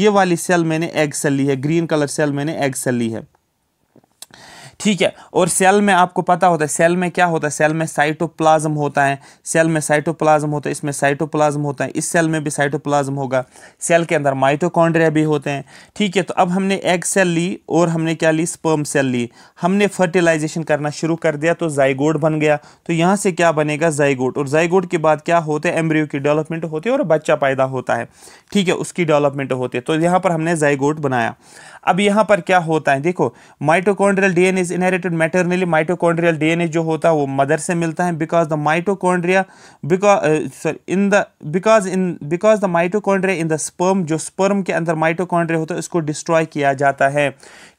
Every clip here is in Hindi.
ये वाली सेल मैंने एग सेल ली है ग्रीन कलर सेल मैंने एग सेल ली है ठीक है और सेल में आपको पता होता है सेल में क्या होता है सेल में साइटोप्लाज्म होता है सेल में साइटोप्लाज्म होता है इसमें साइटोप्लाज्म होता है इस सेल में भी साइटोप्लाज्म होगा सेल के अंदर माइटोकॉन्ड्रिया भी होते हैं ठीक है तो अब हमने एग सेल ली और हमने क्या ली स्पर्म सेल ली हमने फर्टिलाइजेशन करना शुरू कर दिया तो जाइगोड बन गया तो यहाँ से क्या बनेगा जाइगोड और जाइगोड के बाद क्या होते हैं एम्ब्रियो की डेवलपमेंट होती है और बच्चा पैदा होता है ठीक है उसकी डेवलपमेंट होती है तो यहाँ पर हमने जाइगोड बनाया अब यहाँ पर क्या होता है देखो mitochondrial DNA is inherited maternally mitochondrial DNA जो होता है वो मदर से मिलता है because the mitochondria because sorry in the because in because the mitochondria in the sperm जो स्पर्म के अंदर माइटोकॉन्ड्रिया होता है उसको डिस्ट्रॉय किया जाता है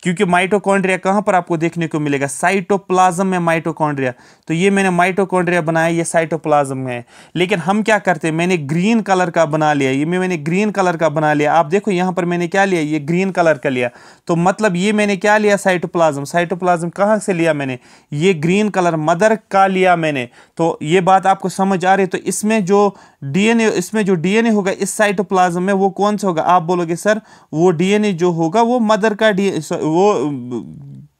क्योंकि माइटोकॉन्ड्रिया कहाँ पर आपको देखने को मिलेगा साइटोप्लाज्म में माइटोकॉन्ड्रिया तो ये मैंने माइटोकॉन्ड्रिया बनाया ये साइटोप्लाज्म में लेकिन हम क्या करते हैं मैंने ग्रीन कलर का बना लिया ये मैंने ग्रीन कलर का बना लिया आप देखो यहाँ पर मैंने क्या लिया ये ग्रीन कलर का लिया तो मतलब ये मैंने क्या लिया साइटोप्लाज्म साइटोप्लाज्म कहाँ से लिया मैंने ये ग्रीन कलर मदर का लिया मैंने तो ये बात आपको समझ आ रही है तो इसमें जो डीएनए इसमें जो डीएनए होगा इस साइटोप्लाज्म में वो कौन सा होगा आप बोलोगे सर वो डीएनए जो होगा वो मदर का डी वो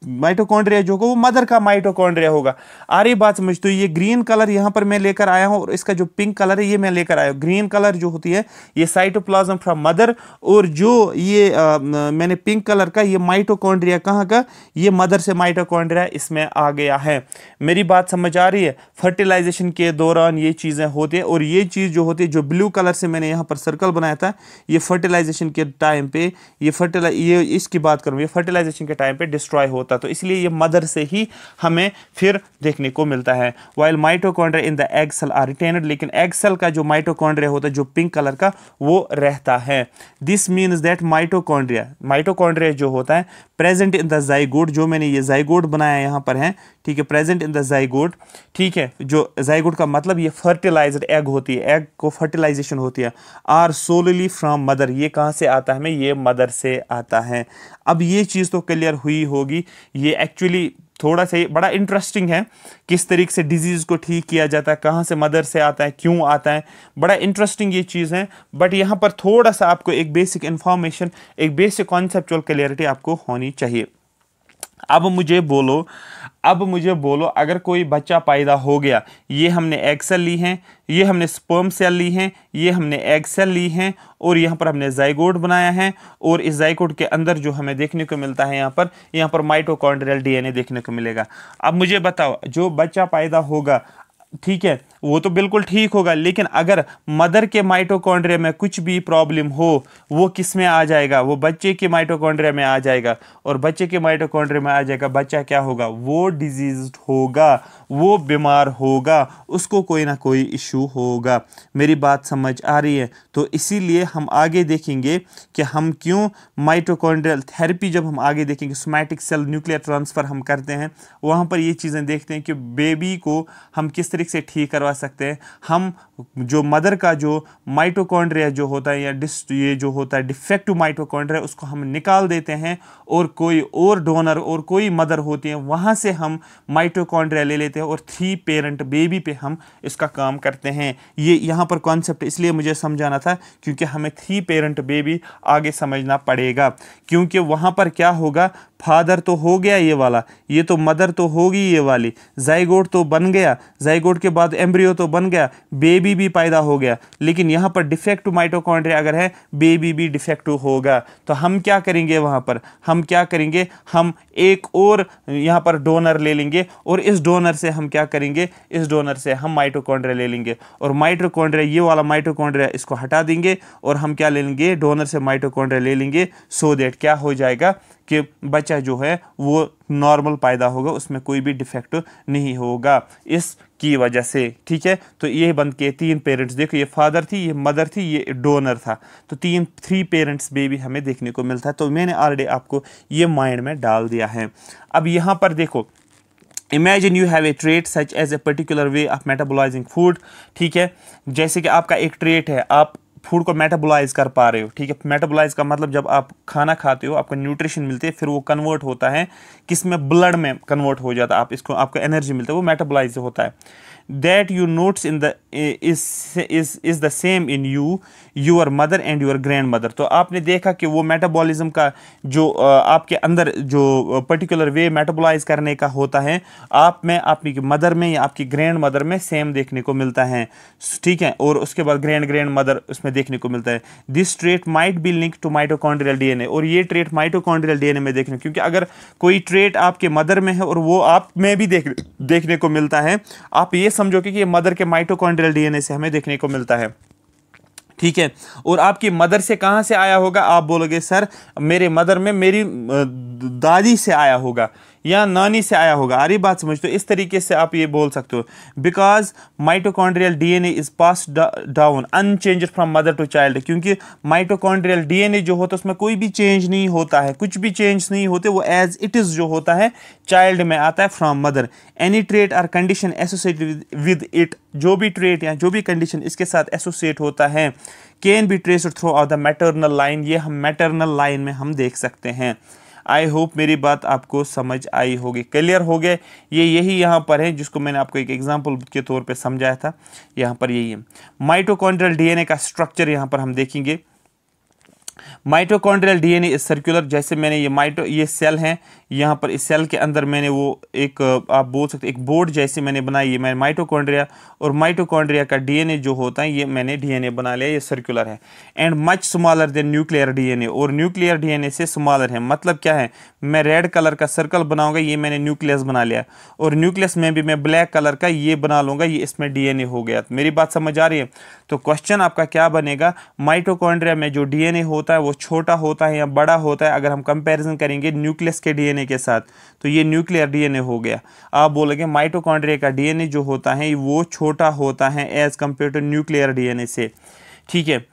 माइटोकॉन्ड्रिया जो होगा वो मदर का माइटोकॉन्ड्रिया होगा आ रही बात समझ तो ये ग्रीन कलर यहां पर मैं लेकर आया हूं और इसका जो पिंक कलर है ये मैं लेकर आया हूं ग्रीन कलर जो होती है ये साइटोप्लाज्म फ्रॉम मदर और जो ये आ, मैंने पिंक कलर का ये माइटोकॉन्ड्रिया कहाँ का ये मदर से माइटोकॉन्ड्रिया इसमें आ गया है मेरी बात समझ आ रही है फर्टिलाइजेशन के दौरान ये चीज़ें होती हैं और ये चीज़ जो होती है जो ब्लू कलर से मैंने यहाँ पर सर्कल बनाया था ये फर्टिलाइजेशन के टाइम पे ये फर्टिला ये इसकी बात करूँ ये फर्टिलाइजेशन के टाइम पे डिस्ट्रॉय होता होता तो इसलिए ये मदर से ही हमें फिर देखने को मिलता है while mitochondria in the egg cell are retained लेकिन एग सेल का जो माइटोकॉन्ड्रिया होता है जो पिंक कलर का वो रहता है this means that mitochondria mitochondria जो होता है प्रेजेंट इन द जाइगोड जो मैंने ये जाइगोड बनाया यहाँ पर है ठीक है प्रेजेंट इन द जाइगोड ठीक है जो जाइगोड का मतलब ये फर्टिलाइज्ड एग होती है एग को फर्टिलाइजेशन होती है आर सोलली फ्रॉम मदर ये कहाँ से आता है हमें ये मदर से आता है अब ये चीज़ तो क्लियर हुई होगी ये एक्चुअली थोड़ा सा बड़ा इंटरेस्टिंग है किस तरीके से डिजीज़ को ठीक किया जाता है कहाँ से मदर से आता है क्यों आता है बड़ा इंटरेस्टिंग ये चीज़ है बट यहाँ पर थोड़ा सा आपको एक बेसिक इन्फॉर्मेशन एक बेसिक कॉन्सेप्चुअल क्लियरिटी आपको होनी चाहिए अब मुझे बोलो अब मुझे बोलो अगर कोई बच्चा पैदा हो गया ये हमने एग सेल ली हैं ये हमने स्पर्म सेल ली हैं ये हमने एग सेल ली हैं और यहाँ पर हमने जाइगोड बनाया है और इस जाइगोड के अंदर जो हमें देखने को मिलता है यहाँ पर यहाँ पर माइटोकॉन्ड्रियल डीएनए देखने को मिलेगा अब मुझे बताओ जो बच्चा पैदा होगा ठीक है वो तो बिल्कुल ठीक होगा लेकिन अगर मदर के माइटोकॉन्ड्रिया में कुछ भी प्रॉब्लम हो वो किस में आ जाएगा वो बच्चे के माइटोकॉन्ड्रिया में आ जाएगा और बच्चे के माइटोकॉन्ड्रिया में आ जाएगा बच्चा क्या होगा वो डिजीज होगा वो बीमार होगा उसको कोई ना कोई इशू होगा मेरी बात समझ आ रही है तो इसीलिए हम आगे देखेंगे कि हम क्यों माइटोकॉन्ड्रियल थेरेपी जब हम आगे देखेंगे सोमैटिक सेल न्यूक्लियर ट्रांसफ़र हम करते हैं वहाँ पर ये चीज़ें देखते हैं कि बेबी को हम किस तरीके से ठीक करवा सकते हैं हम जो मदर का जो माइटोकॉन्ड्रिया जो होता है या डिस ये जो होता है डिफेक्टिव माइटोकॉन्ड्रिया उसको हम निकाल देते हैं और कोई और डोनर और कोई मदर होती है वहाँ से हम माइटोकॉन्ड्रिया ले लेते हैं और थ्री पेरेंट बेबी पे हम इसका काम करते हैं ये यहाँ पर कॉन्सेप्ट इसलिए मुझे समझाना था क्योंकि हमें थ्री पेरेंट बेबी आगे समझना पड़ेगा क्योंकि वहाँ पर क्या होगा फादर तो हो गया ये वाला ये तो मदर तो होगी ये वाली जयगोड तो बन गया जयगोड के बाद एम्ब्रियो एम्ब्रियो तो बन गया बेबी भी पैदा हो गया लेकिन यहाँ पर डिफेक्टिव माइटोकॉन्ड्रिया अगर है बेबी भी डिफेक्टिव होगा तो हम क्या करेंगे वहाँ पर हम क्या करेंगे हम एक और यहाँ पर डोनर ले लेंगे और इस डोनर से हम क्या करेंगे इस डोनर से हम माइटोकॉन्ड्रिया ले लेंगे और माइटोकॉन्ड्रिया ये वाला माइटोकॉन्ड्रिया इसको हटा देंगे और हम क्या ले लेंगे डोनर से माइटोकॉन्ड्रिया ले लेंगे सो देट क्या हो जाएगा कि बच्चा जो है वो नॉर्मल पैदा होगा उसमें कोई भी डिफेक्ट नहीं होगा इस की वजह से ठीक है तो ये बंद के तीन पेरेंट्स देखो ये फादर थी ये मदर थी ये डोनर था तो तीन थ्री पेरेंट्स बेबी हमें देखने को मिलता है तो मैंने ऑलरेडी आपको ये माइंड में डाल दिया है अब यहाँ पर देखो imagine you have a trait such as a particular way of metabolising food ठीक है जैसे कि आपका एक ट्रेट है आप फूड को मेटाबोलाइज कर पा रहे हो ठीक है मेटाबोलाइज का मतलब जब आप खाना खाते हो आपको न्यूट्रिशन मिलती है फिर वो कन्वर्ट होता है किस में ब्लड में कन्वर्ट हो जाता है आप इसको आपको एनर्जी मिलता है वो मेटाबोलाइज होता है that you notes in the is is the same in you your mother and your grandmother तो आपने देखा कि वो मेटाबॉलिज्म का जो आपके अंदर जो पर्टिकुलर वे मेटाबोलाइज करने का होता है आप में आपकी मदर में या आपकी ग्रैंड मदर में सेम देखने को मिलता है ठीक है और उसके बाद ग्रैंड ग्रैंड मदर उसमें देखने को मिलता है this trait might be link to mitochondrial D और ये ट्रेट माइटोकॉन्ड्रियल डी में देखने क्योंकि अगर कोई ट्रेट आपके मदर में है और वो आप में भी देख देखने को मिलता है आप ये समझो कि ये मदर के माइटोकॉन्ड्रियल डीएनए से हमें देखने को मिलता है ठीक है और आपकी मदर से कहाँ से आया होगा आप बोलोगे सर मेरे मदर में मेरी दादी से आया होगा या नानी से आया होगा अरे बात समझ तो इस तरीके से आप ये बोल सकते हो because mitochondrial DNA is pass down unchange from mother to child क्योंकि माइटोकॉन्ड्रियल डीएनए जो होता है उसमें कोई भी चेंज नहीं होता है कुछ भी चेंज नहीं होते वो एज इट इज़ जो होता है चाइल्ड में आता है from mother any trait are condition associated with it जो भी ट्रेट या जो भी कंडीशन इसके साथ एसोसिएट होता है can be trace throughout the maternal line ये हम मैटरनल लाइन में हम देख सकते हैं आई होप मेरी बात आपको समझ आई होगी क्लियर हो गए ये यही यहाँ पर है जिसको मैंने आपको एक एग्जाम्पल के तौर पर समझाया था यहाँ पर यही है माइटोकॉन्ड्रियल डीएनए का स्ट्रक्चर यहाँ पर हम देखेंगे माइटोकॉन्ड्रियल डीएनए एन सर्कुलर जैसे मैंने ये माइटो ये सेल हैं यहाँ पर इस सेल के अंदर मैंने वो एक आप बोल सकते एक बोर्ड जैसे मैंने बनाई है मैंने माइटोकॉन्ड्रिया और माइटोकॉन्ड्रिया का डीएनए जो होता है ये मैंने डीएनए बना लिया ये सर्कुलर है and much smaller than nuclear DNA और न्यूक्लियर डीएनए से स्मॉलर है मतलब क्या है मैं रेड कलर का सर्कल बनाऊंगा ये मैंने न्यूक्लियस बना लिया और न्यूक्लियस में भी मैं ब्लैक कलर का ये बना लूँगा ये इसमें डी हो गया तो मेरी बात समझ आ रही है तो क्वेश्चन आपका क्या बनेगा माइटोकॉन्ड्रिया में जो डी होता है वो छोटा होता है या बड़ा होता है अगर हम कंपेरिजन करेंगे न्यूक्लियस के डी डीएनए के साथ तो ये न्यूक्लियर डीएनए हो गया आप बोलोगे माइटोकॉन्ड्रिया का डीएनए जो होता है वो छोटा होता है as compare to nuclear DNA से ठीक है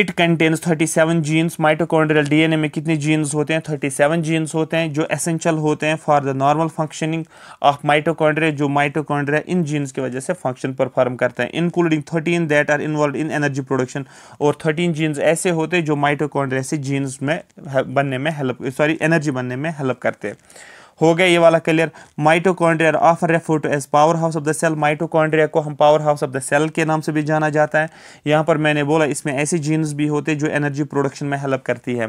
it contains 37 genes mitochondrial DNA में कितने जीन्स होते हैं 37 जीन्स होते हैं जो एसेंशियल होते हैं for the normal functioning of mitochondria जो माइटोकॉन्ड्रिया इन जीन्स की वजह से फंक्शन परफॉर्म करते हैं including 13 that are involve in energy production और 13 जीन्स ऐसे होते हैं जो माइटोकॉन्ड्रिया से जीन्स में बनने में हेल्प सॉरी एनर्जी बनने में हेल्प करते हैं हो गया ये वाला clear mitochondria of refer to as powerhouse of the cell mitochondria को हम powerhouse of the cell के नाम से भी जाना जाता है यहाँ पर मैंने बोला इसमें ऐसे जीन्स भी होते जो एनर्जी प्रोडक्शन में हेल्प करती है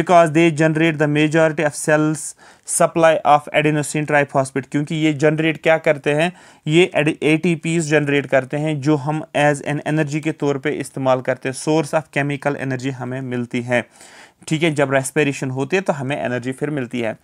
because they generate the majority of cells supply of adenosine triphosphate क्योंकि ये जनरेट क्या करते हैं ये ए जनरेट करते हैं जो हम एज एन एनर्जी के तौर पे इस्तेमाल करते हैं सोर्स ऑफ केमिकल एनर्जी हमें मिलती है ठीक है जब रेस्पिरेशन होती है तो हमें एनर्जी फिर मिलती है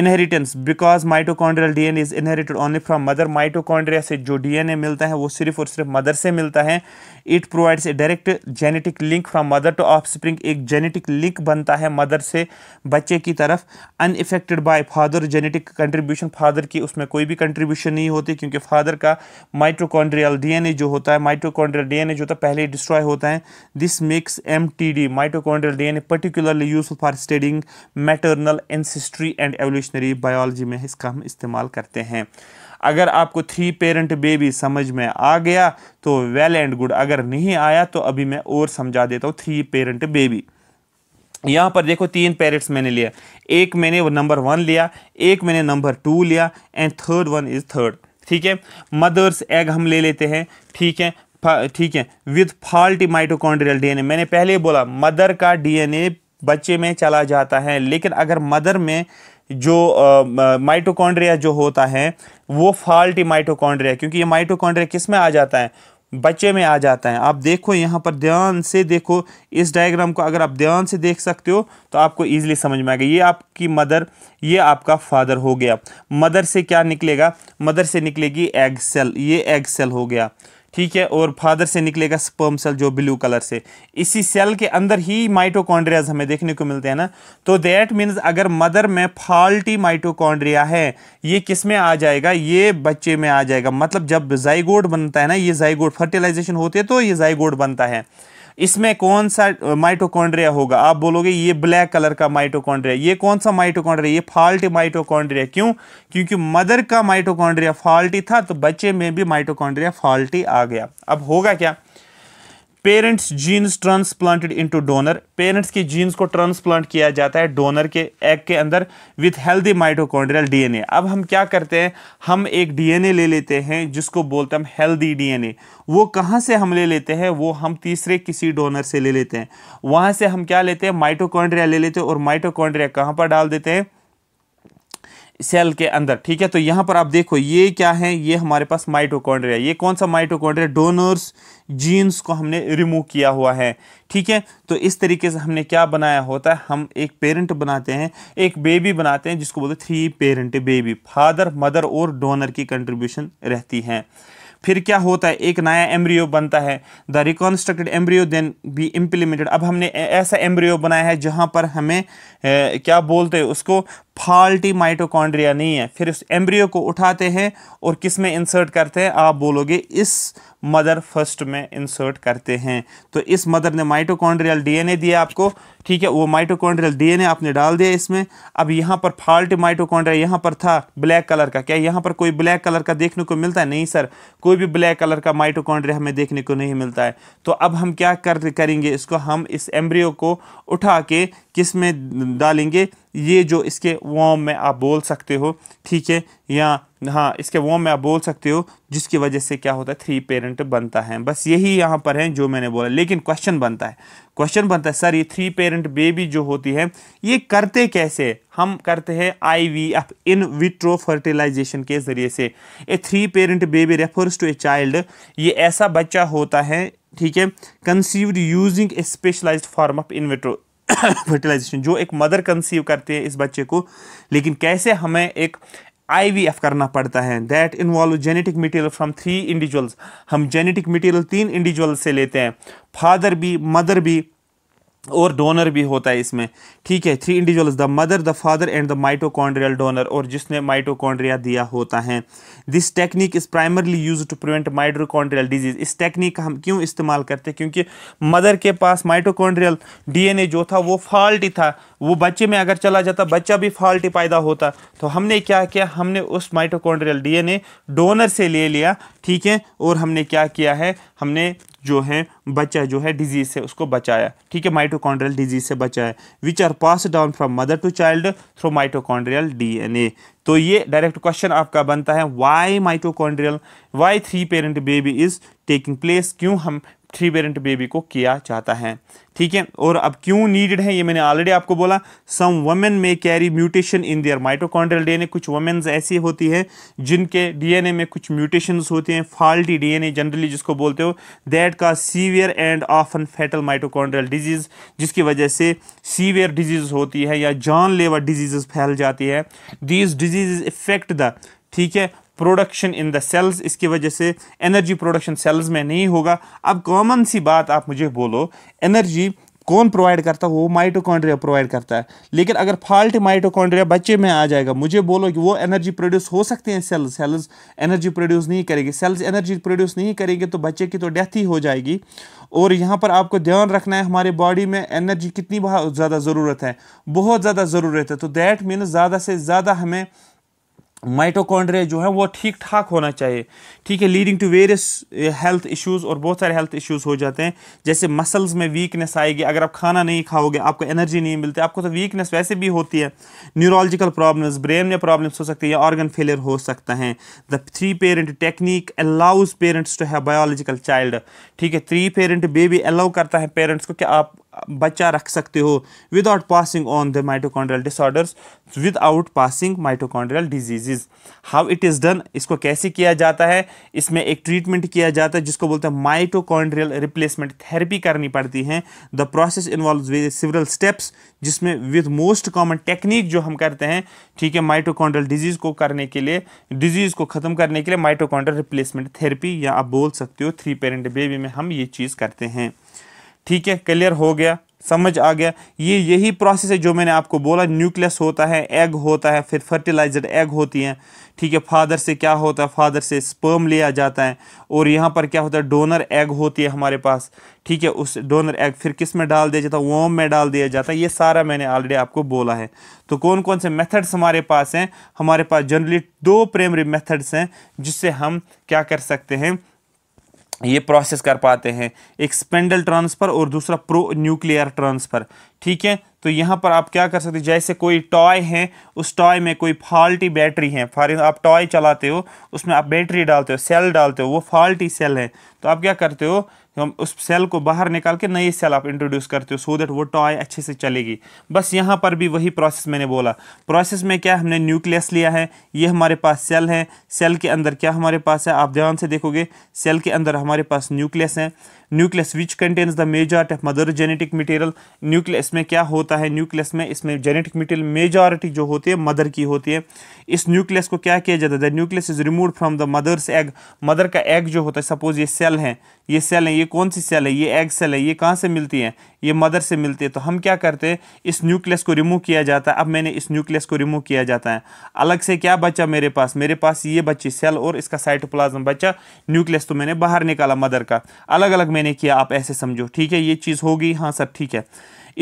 inheritance because mitochondrial N is inherited only from mother mitochondria से जो ए मिलता है वो सिर्फ और सिर्फ मदर से मिलता है it provides a direct genetic link from mother to offspring एक जेनेटिक लिंक बनता है मदर से बच्चे की तरफ unaffected by father genetic contribution father की उसमें कोई भी कंट्रीब्यूशन नहीं होती क्योंकि फादर का माइट्रोकॉन्ड्रियल डीएनए जो होता है माइट्रोकॉन्ड्रियल डीएनए जो होता है पहले डिस्ट्रॉय होता है this makes M T D mitochondrial DNA particularly useful for studying maternal ancestry and evolutionary biology में इसका हम इस्तेमाल करते हैं अगर आपको थ्री पेरेंट बेबी समझ में आ गया तो वेल एंड गुड अगर नहीं आया तो अभी मैं और समझा देता हूँ थ्री पेरेंट बेबी यहाँ पर देखो तीन पेरेंट्स मैंने लिया एक मैंने नंबर वन लिया एक मैंने नंबर टू लिया and third one is third ठीक है मदर्स एग हम ले लेते हैं ठीक है ठीक है विथ फॉल्टी माइटोकॉन्ड्रियल डीएनए मैंने पहले बोला मदर का डीएनए बच्चे में चला जाता है लेकिन अगर मदर में जो माइटोकॉन्ड्रिया जो होता है वो फाल्टी माइटोकॉन्ड्रिया क्योंकि ये माइटोकॉन्ड्रिया किस में आ जाता है बच्चे में आ जाता है आप देखो यहाँ पर ध्यान से देखो इस डायग्राम को अगर आप ध्यान से देख सकते हो तो आपको ईजिली समझ में आएगा ये आपकी मदर ये आपका फादर हो गया मदर से क्या निकलेगा मदर से निकलेगी एग सेल ये एग सेल हो गया ठीक है और फादर से निकलेगा स्पर्म सेल जो ब्लू कलर से इसी सेल के अंदर ही माइटोकॉन्ड्रियाज हमें देखने को मिलते हैं ना तो दैट मीन्स अगर मदर में फॉल्टी माइटोकॉन्ड्रिया है ये किस में आ जाएगा ये बच्चे में आ जाएगा मतलब जब जाइगोड बनता है ना ये जाइगोड फर्टिलाइजेशन होते है तो ये जाइगोड बनता है इसमें कौन सा माइटोकॉन्ड्रिया होगा आप बोलोगे ये ब्लैक कलर का माइटोकॉन्ड्रिया ये कौन सा माइटोकॉन्ड्रिया ये फाल्ट माइटोकॉन्ड्रिया क्यों क्योंकि मदर का माइटोकॉन्ड्रिया फाल्टी था तो बच्चे में भी माइटोकॉन्ड्रिया फाल्टी आ गया अब होगा क्या parents genes transplanted into donor parents की जीन्स को ट्रांसप्लांट किया जाता है डोनर के एग के अंदर विथ हेल्दी माइटोकॉन्ड्रियल डीएनए अब हम क्या करते हैं हम एक डीएनए ले लेते हैं जिसको बोलते हैं हेल्दी डीएनए वो कहाँ से हम ले लेते हैं वो हम तीसरे किसी डोनर से ले लेते हैं वहाँ से हम क्या लेते हैं माइटोकॉन्ड्रिया ले लेते हैं और माइटोकॉन्ड्रिया कहाँ पर डाल देते हैं सेल के अंदर ठीक है तो यहाँ पर आप देखो ये क्या है ये हमारे पास माइटोकॉन्ड्रिया ये कौन सा माइटोकॉन्ड्रिया डोनर्स जीन्स को हमने रिमूव किया हुआ है ठीक है तो इस तरीके से हमने क्या बनाया होता है हम एक पेरेंट बनाते हैं एक बेबी बनाते हैं जिसको बोलते हैं three parent baby father mother और डोनर की कंट्रीब्यूशन रहती है फिर क्या होता है एक नया एम्ब्रियो बनता है the reconstructed embryo then be implemented अब हमने ऐसा एम्ब्रियो बनाया है जहाँ पर हमें ए, क्या बोलते हैं उसको फाल्टी माइटोकॉन्ड्रिया नहीं है फिर उस एम्ब्रियो को उठाते हैं और किस में इंसर्ट करते हैं आप बोलोगे इस मदर फर्स्ट में इंसर्ट करते हैं तो इस मदर ने माइटोकॉन्ड्रियल डीएनए दिया आपको ठीक है वो माइटोकॉन्ड्रियल डीएनए आपने डाल दिया इसमें अब यहाँ पर फाल्टी माइटोकॉन्ड्रिया यहाँ पर था ब्लैक कलर का क्या यहाँ पर कोई ब्लैक कलर का देखने को मिलता है नहीं सर कोई भी ब्लैक कलर का माइटोकॉन्ड्रिया हमें देखने को नहीं मिलता है तो अब हम क्या करेंगे इसको हम इस एम्ब्रियो को उठा के किस में डालेंगे ये जो इसके वॉम में आप बोल सकते हो ठीक है या हाँ इसके वॉम में आप बोल सकते हो जिसकी वजह से क्या होता है थ्री पेरेंट बनता है बस यही यहाँ पर है जो मैंने बोला लेकिन क्वेश्चन बनता है क्वेश्चन बनता है सर ये थ्री पेरेंट बेबी जो होती है ये करते कैसे हम करते हैं I V F in vitro fertilisation के ज़रिए से a three parent baby refers to a child ये ऐसा बच्चा होता है ठीक है conceived using a specialised form of vitro fertilisation जो एक मदर कंसीव करते हैं इस बच्चे को लेकिन कैसे हमें एक आईवीएफ करना पड़ता है that involve genetic material from three individuals हम जेनेटिक मटेरियल तीन इंडिविजुअल से लेते हैं फादर भी मदर भी और डोनर भी होता है इसमें ठीक है three individuals the mother the father and the mitochondrial donor और जिसने माइटोकॉन्ड्रिया दिया होता है this technique is primarily use to prevent mitochondrial disease इस टेक्निक का हम क्यों इस्तेमाल करते हैं क्योंकि मदर के पास माइटोकॉन्ड्रियल डीएनए जो था वो फॉल्टी था वो बच्चे में अगर चला जाता बच्चा भी फॉल्टी पैदा होता तो हमने क्या किया हमने उस माइटोकॉन्ड्रियल डीएनए डोनर से ले लिया ठीक है और हमने क्या किया है हमने जो है बच्चा जो है डिजीज़ से उसको बचाया ठीक है माइटोकॉन्ड्रियल डिजीज़ से बचाया which are pass down from mother to child through mitochondrial DNA तो ये डायरेक्ट क्वेश्चन आपका बनता है why mitochondrial why three parent baby is taking place क्यों हम थ्री पेरेंट बेबी को किया जाता है ठीक है और अब क्यों नीडेड है ये मैंने ऑलरेडी आपको बोला सम वमेन में carry mutation in their mitochondrial DNA कुछ वमेन्स ऐसी होती हैं जिनके डीएनए में कुछ म्यूटेशंस होते हैं फॉल्टी डीएनए जनरली जिसको बोलते हो दैट का severe and often fatal mitochondrial disease जिसकी वजह से सीवियर डिजीज़ होती है या जानलेवा डिजीज़ फैल जाती है दीज डिजीज़ इफेक्ट द ठीक है प्रोडक्शन इन द सेल्स इसकी वजह से एनर्जी प्रोडक्शन सेल्स में नहीं होगा अब कॉमन सी बात आप मुझे बोलो एनर्जी कौन प्रोवाइड करता है वो माइटोकॉन्ड्रिया प्रोवाइड करता है लेकिन अगर फाल्ट माइटोकॉन्ड्रिया बच्चे में आ जाएगा मुझे बोलो कि वो एनर्जी प्रोड्यूस हो सकते हैं सेल्स सेल्स एनर्जी प्रोड्यूस नहीं करेगी सेल्स एनर्जी प्रोड्यूस नहीं करेंगे तो बच्चे की तो डेथ ही हो जाएगी और यहाँ पर आपको ध्यान रखना है हमारे बॉडी में एनर्जी कितनी ज़्यादा ज़रूरत है बहुत ज़्यादा ज़रूरत है तो दैट मीन्स ज़्यादा से ज़्यादा हमें माइटोकॉन्ड्रिया जो है वो ठीक ठाक होना चाहिए ठीक है leading to various health issues और बहुत सारे हेल्थ इश्यूज़ हो जाते हैं जैसे मसल्स में वीकनेस आएगी अगर आप खाना नहीं खाओगे आपको एनर्जी नहीं मिलती आपको तो वीकनेस वैसे भी होती है न्यूरोलॉजिकल प्रॉब्लम्स ब्रेन में प्रॉब्लम्स हो सकती है या ऑर्गन फेलियर हो सकता है the three parent technique allows parents to have biological child ठीक है थ्री पेरेंट बेबी अलाउ करता है पेरेंट्स को कि आप बच्चा रख सकते हो without passing on the mitochondrial disorders without passing mitochondrial diseases how it is done इसको कैसे किया जाता है इसमें एक ट्रीटमेंट किया जाता है जिसको बोलते हैं माइटोकॉन्ड्रियल रिप्लेसमेंट थेरेपी करनी पड़ती है the process involve several steps जिसमें विद मोस्ट कॉमन टेक्निक जो हम करते हैं ठीक है माइटोकॉन्ड्रियल डिजीज़ को करने के लिए डिजीज़ को ख़त्म करने के लिए माइटोकॉन्ड्रियल रिप्लेसमेंट थेरेपी या आप बोल सकते हो थ्री पेरेंट बेबी में हम ये चीज़ करते हैं ठीक है क्लियर हो गया समझ आ गया ये यही प्रोसेस है जो मैंने आपको बोला न्यूक्लियस होता है एग होता है फिर फर्टिलाइजर एग होती हैं ठीक है फादर से क्या होता है फादर से स्पर्म लिया जाता है और यहाँ पर क्या होता है डोनर एग होती है हमारे पास ठीक है उस डोनर एग फिर किस में डाल दिया जाता है वोम में डाल दिया जाता है ये सारा मैंने ऑलरेडी आपको बोला है तो कौन कौन से मेथड्स हमारे पास हैं हमारे पास जनरली दो प्राइमरी मेथड्स हैं जिससे हम क्या कर सकते हैं ये प्रोसेस कर पाते हैं एक स्पेंडल ट्रांसफ़र और दूसरा प्रो न्यूक्लियर ट्रांसफ़र ठीक है तो यहाँ पर आप क्या कर सकते हैं जैसे कोई टॉय है उस टॉय में कोई फॉल्टी बैटरी है फॉर आप टॉय चलाते हो उसमें आप बैटरी डालते हो सेल डालते हो वो फॉल्टी सेल है तो आप क्या करते हो हम उस सेल को बाहर निकाल के नए सेल आप इंट्रोड्यूस करते हो सो दैट वो टॉय अच्छे से चलेगी बस यहाँ पर भी वही प्रोसेस मैंने बोला प्रोसेस में क्या हमने न्यूक्लियस लिया है ये हमारे पास सेल है सेल के अंदर क्या हमारे पास है आप ध्यान से देखोगे सेल के अंदर हमारे पास न्यूक्लियस है nucleus which contains the majority of mother genetic material nucleus में क्या होता है न्यूक्लियस में इसमें जेनेटिक मटेरियल मेजॉरिटी जो होती है मदर की होती है इस न्यूक्लियस को क्या किया जाता है the nucleus is remove from the mother's egg mother का एग जो होता है सपोज ये सेल है ये सेल है ये कौन सी सेल है ये एग सेल है ये कहाँ से मिलती है ये मदर से मिलती है तो हम क्या करते हैं इस न्यूक्लियस को रिमूव किया जाता है अब मैंने इस न्यूक्लियस को रिमूव किया जाता है अलग से क्या बचा मेरे पास मेरे पास ये बची सेल और इसका साइटोप्लाज्म बचा न्यूक्लियस तो मैंने बाहर निकाला मदर का अलग अलग मैंने किया आप ऐसे समझो ठीक है ये चीज़ होगी हाँ सब ठीक है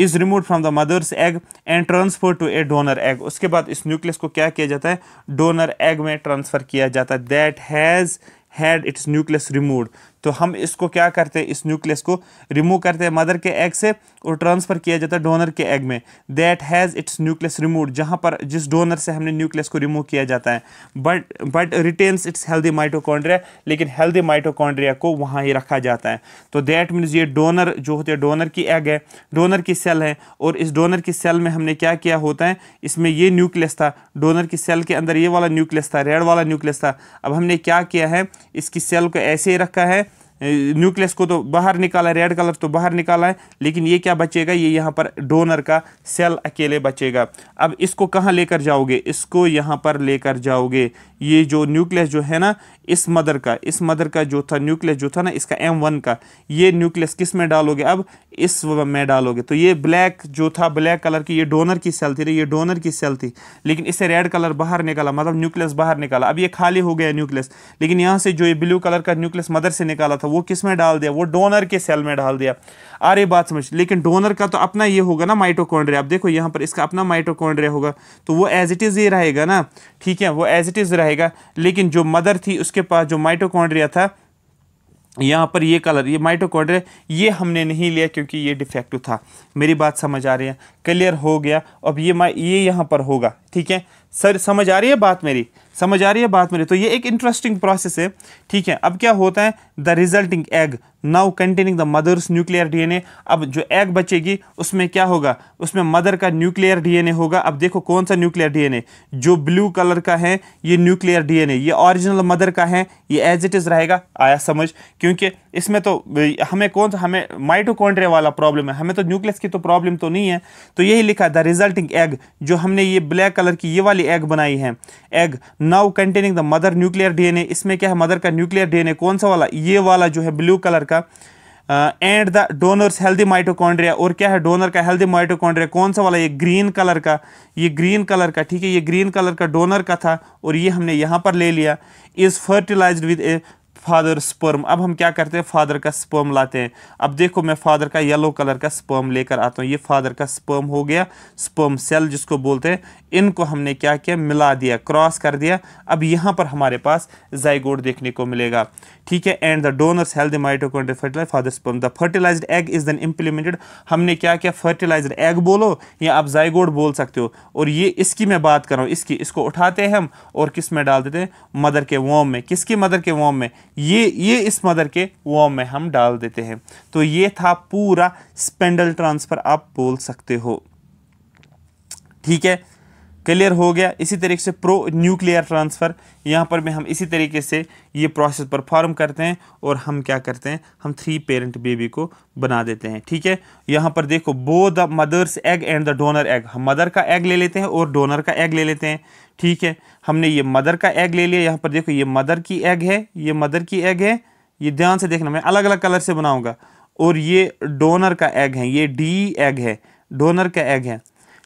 is remove from the mother's egg and transfer to a donor egg उसके बाद इस न्यूक्लियस को क्या किया जाता है डोनर एग में ट्रांसफ़र किया जाता है that has had its nucleus remove तो हम इसको क्या करते हैं इस न्यूक्लियस को रिमूव करते हैं मदर के एग से और ट्रांसफ़र किया जाता है डोनर के एग में that has its nucleus remove जहाँ पर जिस डोनर से हमने न्यूक्लियस को रिमूव किया जाता है but but retains its healthy mitochondria लेकिन हेल्दी माइटोकॉन्ड्रिया को वहाँ ही रखा जाता है तो दैट मीन्स ये डोनर जो होते हैं डोनर की एग है डोनर की सेल है और इस डोनर की सेल में हमने क्या किया होता है इसमें ये न्यूक्लियस था डोनर की सेल के अंदर ये वाला न्यूक्लियस था रेड वाला न्यूक्लियस था अब हमने क्या किया है इसकी सेल को ऐसे ही रखा है न्यूक्लियस को तो बाहर निकाला रेड कलर तो बाहर निकाला है लेकिन ये क्या बचेगा ये यहाँ पर डोनर का सेल अकेले बचेगा अब इसको कहाँ लेकर जाओगे इसको यहाँ पर लेकर जाओगे ये जो न्यूक्लियस जो है ना इस मदर का इस मदर का जो था न्यूक्लियस जो था ना इसका एम वन का ये न्यूक्लियस किस में डालोगे अब इस में डालोगे तो ये ब्लैक जो था ब्लैक कलर की ये डोनर की सेल थी ये डोनर की सेल थी लेकिन इसे रेड कलर बाहर निकाला मतलब न्यूक्लियस बाहर निकाला अब ये खाली हो गया न्यूक्लियस लेकिन यहाँ से जो ये ब्लू कलर का न्यूक्लियस मदर से निकाला था वो किस में डाल दिया वो डोनर के सेल में डाल दिया अरे बात समझ लेकिन डोनर का तो अपना ये होगा ना माइटोकॉन्ड्रिया आप देखो यहाँ पर इसका अपना माइटोकॉन्ड्रिया होगा तो वो एज इट इज़ ये रहेगा ना ठीक है वो एज इट इज़ रहेगा लेकिन जो मदर थी उसके पास जो माइटोकॉन्ड्रिया था यहाँ पर ये कलर ये माइटोकॉन्ड्रिया ये हमने नहीं लिया क्योंकि ये डिफेक्टिव था मेरी बात समझ आ रही है क्लियर हो गया अब ये ये यहाँ पर होगा ठीक है सर समझ आ रही है बात मेरी समझ आ रही है बात मेरी तो ये एक इंटरेस्टिंग प्रोसेस है ठीक है अब क्या होता है the resulting egg now containing the mother's nuclear DNA अब जो एग बचेगी उसमें क्या होगा उसमें मदर का न्यूक्लियर डीएनए होगा अब देखो कौन सा न्यूक्लियर डीएनए जो ब्लू कलर का है ये न्यूक्लियर डीएनए ये ओरिजिनल मदर का है ये एज इट इज़ रहेगा आया समझ क्योंकि इसमें तो हमें कौन सा हमें माइटोकॉन्ड्रिया वाला प्रॉब्लम है हमें तो न्यूक्लियस की तो प्रॉब्लम तो नहीं है तो यही लिखा द रिजल्टिंग एग जो हमने ये ब्लैक कलर की ये वाली एग बनाई है egg now containing the mother nuclear DNA इसमें क्या है मदर का न्यूक्लियर डीएनए कौन सा वाला ये वाला जो है ब्लू कलर का and the donor's healthy mitochondria और क्या है डोनर का हेल्दी माइटोकॉन्ड्रिया कौन सा वाला ये ग्रीन कलर का ये ग्रीन कलर का ठीक है ये ग्रीन कलर का डोनर का था और ये हमने यहाँ पर ले लिया is fertilized with a father sperm अब हम क्या करते हैं फादर का स्पर्म लाते हैं अब देखो मैं फादर का येलो कलर का स्पर्म लेकर आता हूँ ये फादर का स्पर्म हो गया स्पर्म सेल जिसको बोलते हैं इनको हमने क्या किया मिला दिया क्रॉस कर दिया अब यहाँ पर हमारे पास जाइगोड देखने को मिलेगा ठीक है and the donor's health mitochondria fertilize father sperm the fertilized egg is then implemented हमने क्या किया फर्टिलाइज्ड एग बोलो या आप जाइगोड बोल सकते हो और ये इसकी मैं बात कर रहा हूँ इसकी इसको उठाते हैं हम और किस में डाल देते हैं मदर के वॉम में किसकी मदर के वॉम में ये ये इस मदर के वॉम में हम डाल देते हैं तो ये था पूरा स्पेंडल ट्रांसफ़र आप बोल सकते हो ठीक है क्लियर हो गया इसी तरीके से प्रो न्यूक्लियर ट्रांसफ़र यहाँ पर भी हम इसी तरीके से ये प्रोसेस परफॉर्म करते हैं और हम क्या करते हैं हम थ्री पेरेंट बेबी को बना देते हैं ठीक है यहाँ पर देखो both the mother's egg and the donor egg हम मदर का एग ले लेते हैं और डोनर का एग ले लेते हैं ठीक है हमने ये मदर का एग ले लिया यहाँ पर देखो ये मदर की एग है ये मदर की एग है ये ध्यान से देखना मैं अलग अलग कलर से बनाऊँगा और ये डोनर का एग है ये डी एग है डोनर का एग है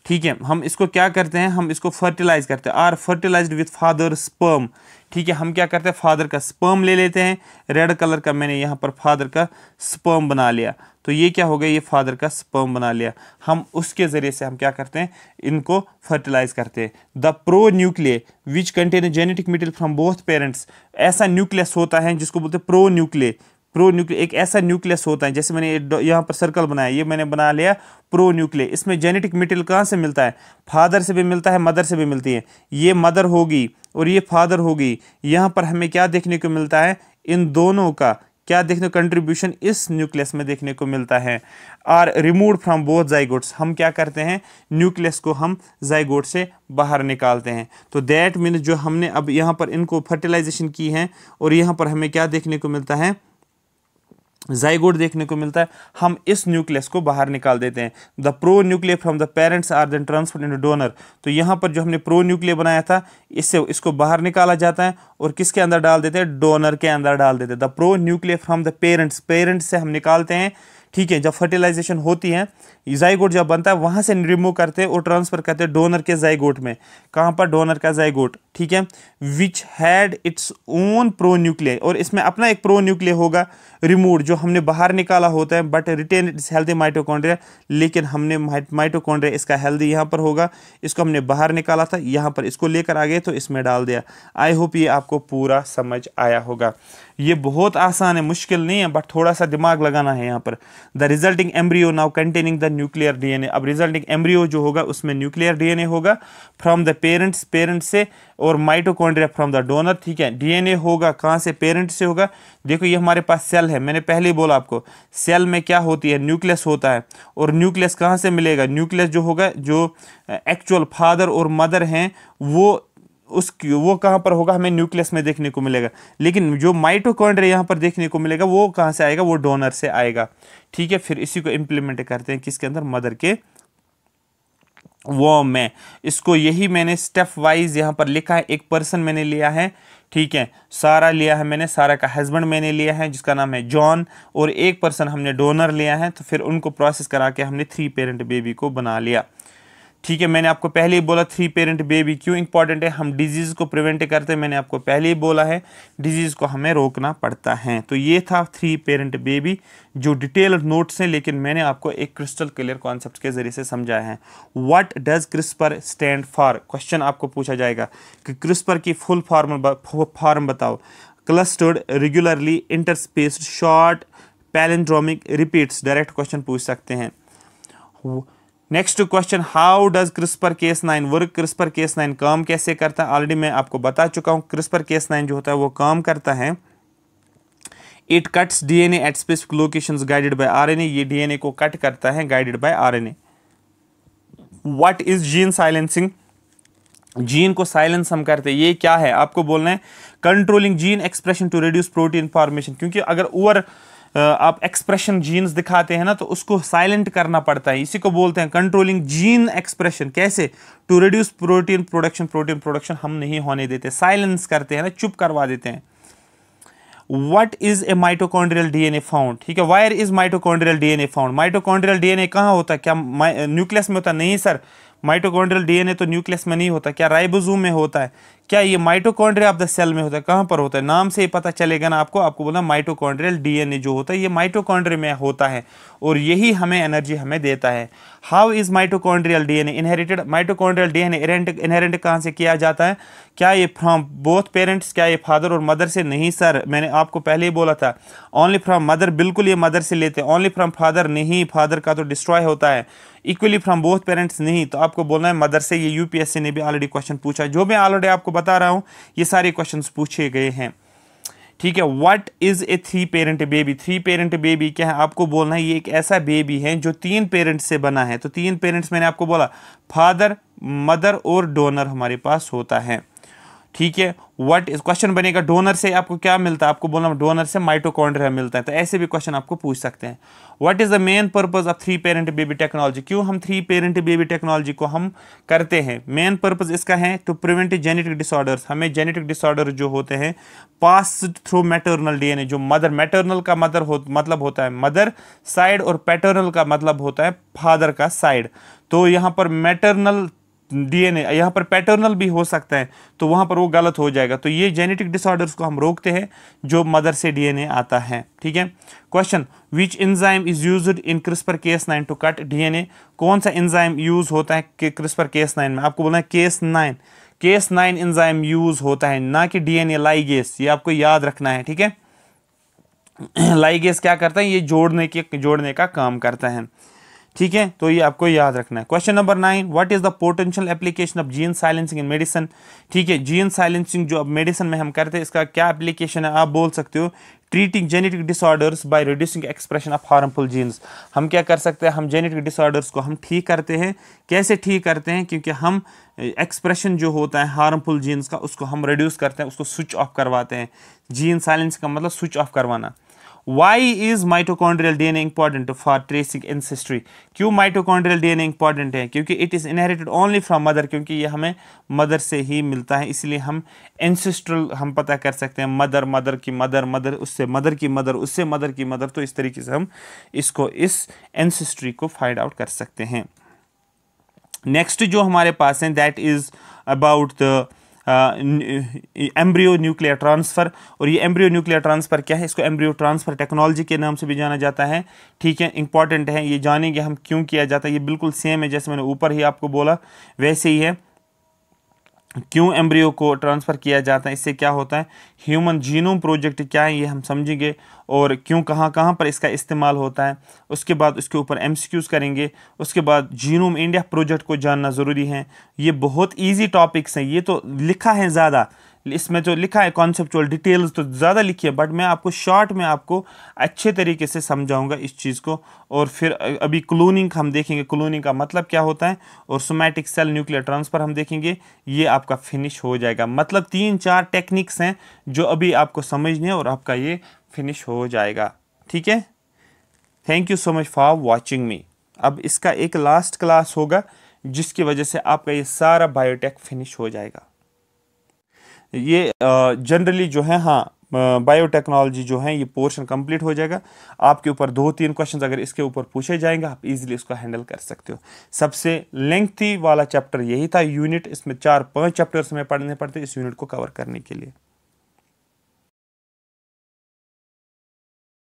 ठीक है हम इसको क्या करते हैं हम इसको फर्टिलाइज करते हैं are fertilized with father sperm ठीक है हम क्या करते हैं फादर का स्पर्म ले लेते हैं रेड कलर का मैंने यहाँ पर फादर का स्पर्म बना लिया तो ये क्या हो गया ये फादर का स्पर्म बना लिया हम उसके ज़रिए से हम क्या करते हैं इनको फर्टिलाइज करते हैं the pronuclear which contain genetic material from both parents ऐसा न्यूक्लियस होता है जिसको बोलते हैं प्रो न्यूक्लियर प्रो न्यूक्लियर एक ऐसा न्यूक्लियस होता है जैसे मैंने यहाँ पर सर्कल बनाया ये मैंने बना लिया प्रो न्यूक्लियर इसमें जेनेटिक मटेरियल कहाँ से मिलता है फादर से भी मिलता है मदर से भी मिलती है ये मदर होगी और ये फादर होगी यहाँ पर हमें क्या देखने को मिलता है इन दोनों का क्या देखने को कंट्रीब्यूशन इस न्यूक्लियस में देखने को मिलता है are remove from both zygotes हम क्या करते हैं न्यूक्लियस को हम जाइगोट से बाहर निकालते हैं तो दैट मीन जो हमने अब यहाँ पर इनको फर्टिलाइजेशन की है और यहाँ पर हमें क्या देखने को मिलता है जाइगोड देखने को मिलता है हम इस न्यूक्लियस को बाहर निकाल देते हैं the pronuclear from the parents are then transfer in donor तो यहाँ पर जो हमने प्रो न्यूक्लियर बनाया था इससे इसको बाहर निकाला जाता है और किसके अंदर डाल देते हैं डोनर के अंदर डाल देते हैं the pronuclear from the parents parents से हम निकालते हैं ठीक है जब फर्टिलाइजेशन होती है जाइगोट जब बनता है वहाँ से रिमूव करते हैं और ट्रांसफ़र करते हैं डोनर के जाइगोट में कहाँ पर डोनर का जाइगोट ठीक है which had its own pronuclear और इसमें अपना एक प्रो न्यूक्लियर होगा रिमूव जो हमने बाहर निकाला होता है but retain its healthy mitochondria लेकिन हमने माइटोकॉन्ड्रिया इसका हेल्दी यहाँ पर होगा इसको हमने बाहर निकाला था यहाँ पर इसको लेकर आ गए तो इसमें डाल दिया आई होप ये आपको पूरा समझ आया होगा ये बहुत आसान है मुश्किल नहीं है बट थोड़ा सा दिमाग लगाना है यहाँ पर the resulting embryo now containing the nuclear DNA अब रिजल्टिंग एम्ब्रियो जो होगा उसमें न्यूक्लियर डीएनए होगा फ्रॉम द पेरेंट्स पेरेंट्स से और माइटोकॉन्ड्रिया फ्रॉम द डोनर ठीक है डीएनए होगा कहाँ से पेरेंट्स से होगा देखो ये हमारे पास सेल है मैंने पहले ही बोला आपको सेल में क्या होती है न्यूक्लियस होता है और न्यूक्लियस कहाँ से मिलेगा न्यूक्लियस जो होगा जो एक्चुअल uh, फादर और मदर हैं वो उस वो कहाँ पर होगा हमें न्यूक्लियस में देखने को मिलेगा लेकिन जो माइटोकॉन्ड्रिया यहाँ पर देखने को मिलेगा वो कहाँ से आएगा वो डोनर से आएगा ठीक है फिर इसी को इम्प्लीमेंट करते हैं किसके अंदर मदर के वो में इसको यही मैंने स्टेप वाइज यहाँ पर लिखा है एक पर्सन मैंने लिया है ठीक है सारा लिया है मैंने सारा का हस्बैंड मैंने लिया है जिसका नाम है जॉन और एक पर्सन हमने डोनर लिया है तो फिर उनको प्रोसेस करा के हमने थ्री पेरेंट बेबी को बना लिया ठीक है मैंने आपको पहले ही बोला थ्री पेरेंट बेबी क्यों इंपॉर्टेंट है हम डिजीज़ को प्रिवेंट करते हैं मैंने आपको पहले ही बोला है डिजीज़ को हमें रोकना पड़ता है तो ये था थ्री पेरेंट बेबी जो डिटेल नोट्स हैं लेकिन मैंने आपको एक क्रिस्टल क्लियर कॉन्सेप्ट के ज़रिए से समझाया है what does CRISPR stand for question आपको पूछा जाएगा कि क्रिस्पर की फुल फॉर्म फॉर्म बताओ clustered regularly interspaced short palindromic repeats direct question पूछ सकते हैं next question how does CRISPR Cas nine work CRISPR Cas nine काम कैसे करता है ऑलरेडी मैं आपको बता चुका हूं क्रिस्पर केस नाइन जो होता है वो काम करता है it cuts DNA at specific location guided by RNA ये डीएनए को कट करता है guided by RNA what is gene silencing gene को साइलेंस हम करते हैं ये क्या है आपको बोलना है controlling gene expression to reduce protein formation क्योंकि अगर ओवर over... आप एक्सप्रेशन जीन्स दिखाते हैं ना तो उसको साइलेंट करना पड़ता है इसी को बोलते हैं कंट्रोलिंग जीन एक्सप्रेशन कैसे to reduce protein production protein production हम नहीं होने देते साइलेंस करते हैं ना चुप करवा देते हैं what is a mitochondrial DNA found ठीक है where is mitochondrial DNA found mitochondrial DNA कहाँ होता है क्या न्यूक्लियस में होता नहीं सर माइटोकॉन्ड्रियल डीएनए तो न्यूक्लियस में नहीं होता क्या राइबोजूम में होता है क्या ये माइटोकॉन्ड्रिया ऑफ द सेल में होता है कहाँ पर होता है नाम से ही पता चलेगा ना आपको आपको बोला माइटोकॉन्ड्रियल डीएनए जो होता है ये माइटोकॉन्ड्रिया में होता है और यही हमें एनर्जी हमें देता है how is mitochondrial DNA inherited mitochondrial DNA inherit inherit कहाँ से किया जाता है क्या ये फ्रॉम बोथ पेरेंट्स क्या ये फादर और मदर से नहीं सर मैंने आपको पहले ही बोला था ओनली फ्रॉम मदर बिल्कुल ये मदर से लेते हैं ओनली फ्रॉम फादर नहीं फादर का तो डिस्ट्रॉय होता है इक्वली फ्रॉम बोथ पेरेंट्स नहीं तो आपको बोलना है मदर से ये यूपीएससी ने भी ऑलरेडी क्वेश्चन पूछा जो मैं ऑलरेडी आपको बता रहा हूँ ये सारे क्वेश्चन पूछे गए हैं ठीक है what is a three parent baby three parent baby क्या है आपको बोलना है ये एक ऐसा बेबी है जो तीन पेरेंट्स से बना है तो तीन पेरेंट्स मैंने आपको बोला फादर मदर और डोनर हमारे पास होता है ठीक है व्हाट इज क्वेश्चन बनेगा डोनर से आपको क्या मिलता है आपको बोलना डोनर से माइटोकॉन्ड्रिया मिलता है तो ऐसे भी क्वेश्चन आपको पूछ सकते हैं what is the main purpose of three parent baby technology क्यों हम थ्री पेरेंट बेबी टेक्नोलॉजी को हम करते हैं मेन पर्पज़ इसका है टू प्रिवेंट जेनेटिक डिसऑर्डर्स हमें जेनेटिक डिसऑर्डर जो होते हैं पास थ्रू मैटर्नल डीएनए जो मदर मैटर्नल का मदर हो मतलब होता है मदर साइड और पैटर्नल का मतलब होता है फादर का साइड तो यहाँ पर मैटर्नल डीएनए यहाँ पर पैटर्नल भी हो सकता है तो वहाँ पर वो गलत हो जाएगा तो ये जेनेटिक डिसऑर्डर्स को हम रोकते हैं जो मदर से डीएनए आता है ठीक है question which enzyme is use in CRISPR Cas nine to cut DNA कौन सा इंजाइम यूज होता है क्रिस्पर केस नाइन में आपको बोलना है Cas nine Cas nine enzyme use होता है ना कि डीएनए लाइगेस ये आपको याद रखना है ठीक है लाइगेस क्या करता है ये जोड़ने के जोड़ने का काम करता है ठीक है तो ये आपको याद रखना है question number nine what is the potential application of gene silencing in medicine ठीक है जीन साइलेंसिंग जो अब मेडिसिन में हम करते हैं इसका क्या एप्लीकेशन है आप बोल सकते हो treating genetic disorders by reducing expression of harmful genes हम क्या कर सकते हैं हम जेनेटिक डिसऑर्डर्स को हम ठीक करते हैं कैसे ठीक करते हैं क्योंकि हम एक्सप्रेशन जो होता है हार्मफुल जीन्स का उसको हम रिड्यूस करते हैं उसको स्विच ऑफ करवाते हैं जीन साइलेंस का मतलब स्विच ऑफ करवाना why is mitochondrial dna important for tracing ancestry क्यों mitochondrial dna important है क्योंकि it is inherited only from mother क्योंकि ये हमें mother से ही मिलता है इसलिए हम ancestral हम पता कर सकते हैं mother mother की mother mother उससे mother की mother उससे mother की mother तो इस तरीके से हम इसको इस ancestry को find out कर सकते हैं नेक्स्ट जो हमारे पास हैं that is about the embryo nuclear transfer और ये एम्ब्रियो न्यूक्लियर ट्रांसफ़र क्या है इसको एम्ब्रियो ट्रांसफ़र टेक्नोलॉजी के नाम से भी जाना जाता है ठीक है इंपॉर्टेंट है ये जानेंगे हम क्यों किया जाता है ये बिल्कुल सेम है जैसे मैंने ऊपर ही आपको बोला वैसे ही है क्यों एम्ब्रियो को ट्रांसफ़र किया जाता है इससे क्या होता है ह्यूमन जीनोम प्रोजेक्ट क्या है ये हम समझेंगे और क्यों कहाँ कहाँ पर इसका इस्तेमाल होता है उसके बाद उसके ऊपर एम करेंगे उसके बाद जीनोम इंडिया प्रोजेक्ट को जानना ज़रूरी है ये बहुत ईजी टॉपिक्स हैं ये तो लिखा है ज़्यादा इसमें जो लिखा है कॉन्सेप्चुअल डिटेल्स तो ज़्यादा लिखी है बट मैं आपको शॉर्ट में आपको अच्छे तरीके से समझाऊंगा इस चीज़ को और फिर अभी क्लोनिंग हम देखेंगे क्लोनिंग का मतलब क्या होता है और सोमैटिक सेल न्यूक्लियर ट्रांसफ़र हम देखेंगे ये आपका फिनिश हो जाएगा मतलब तीन चार टेक्निक्स हैं जो अभी आपको समझने और आपका ये फिनिश हो जाएगा ठीक है thank you so much for watching me अब इसका एक लास्ट क्लास होगा जिसकी वजह से आपका ये सारा बायोटेक फिनिश हो जाएगा ये जनरली जो है हाँ बायोटेक्नोलॉजी जो है ये पोर्शन कंप्लीट हो जाएगा आपके ऊपर दो तीन क्वेश्चन अगर इसके ऊपर पूछे जाएंगे आप इजीली उसको हैंडल कर सकते हो सबसे लेंथी वाला चैप्टर यही था यूनिट इसमें चार पांच चैप्टर्स हमें पढ़ने पड़ते इस यूनिट को कवर करने के लिए